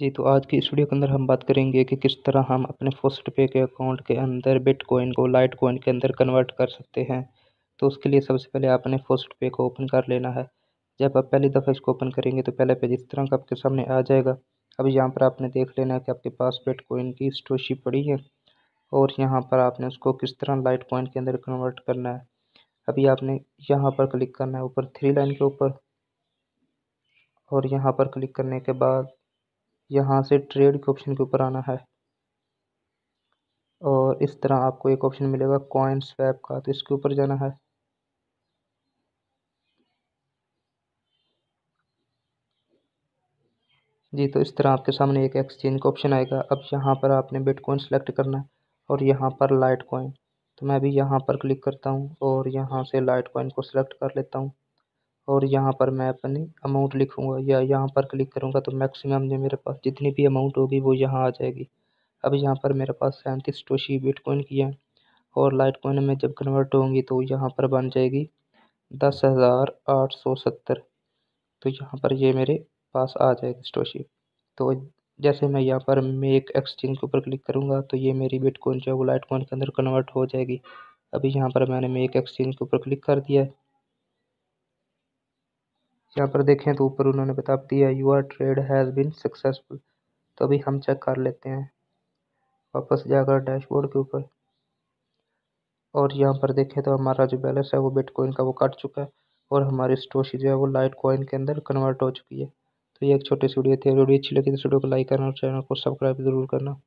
जी तो आज की इस वीडियो के अंदर हम बात करेंगे कि किस तरह हम अपने फर्स्ट पे के अकाउंट के अंदर बिटकॉइन को लाइट कॉइन के अंदर कन्वर्ट कर सकते हैं तो उसके लिए सबसे पहले आपने फर्स्ट पे को ओपन कर लेना है जब आप पहली दफ़ा इसको ओपन करेंगे तो पहले पेज इस तरह का आपके सामने आ जाएगा अब यहाँ पर आपने देख लेना है कि आपके पास कोइन की स्टोशी पड़ी है और यहाँ पर आपने उसको किस तरह लाइट कॉइन के अंदर कन्वर्ट करना है अभी आपने यहाँ पर क्लिक करना है ऊपर थ्री लाइन के ऊपर और यहाँ पर क्लिक करने के बाद यहाँ से ट्रेड के ऑप्शन के ऊपर आना है और इस तरह आपको एक ऑप्शन मिलेगा कॉइन स्वैप का तो इसके ऊपर जाना है जी तो इस तरह आपके सामने एक एक्सचेंज का ऑप्शन आएगा अब यहाँ पर आपने बिटकॉइन सेलेक्ट करना है और यहाँ पर लाइट कॉइन तो मैं अभी यहाँ पर क्लिक करता हूँ और यहाँ से लाइट कॉइन को सिलेक्ट कर लेता हूँ और यहाँ पर मैं अपनी अमाउंट लिखूँगा या यहाँ पर क्लिक करूँगा तो मैक्सिमम जो मेरे पास जितनी भी अमाउंट होगी वो यहाँ आ जाएगी अब यहाँ पर मेरे पास सैंतीस टोशी बिटकॉइन की है और लाइट कॉइन में जब कन्वर्ट होंगी तो यहाँ पर बन जाएगी दस हज़ार आठ सौ सत्तर तो यहाँ पर ये मेरे पास आ जाएगी स्टोशी तो जैसे मैं यहाँ पर मेक एक्सचेंज के ऊपर क्लिक करूँगा तो ये मेरी बिटकॉइन जो है वो लाइट कॉइन के अंदर कन्वर्ट हो जाएगी अभी यहाँ पर मैंने मेक एक्सचेंज के ऊपर क्लिक कर दिया है यहाँ पर देखें तो ऊपर उन्होंने बता दिया our trade has been successful तो अभी हम चेक कर लेते हैं वापस जाकर डैशबोर्ड के ऊपर और यहाँ पर देखें तो हमारा जो बैलेंस है वो बिटकॉइन का वो कट चुका है और हमारी स्टोशी जो है वो लाइट कॉइन के अंदर कन्वर्ट हो चुकी है तो ये एक छोटी सी वीडियो थी वीडियो अच्छी लगी तो वीडियो को लाइक करना और चैनल को सब्सक्राइब ज़रूर करना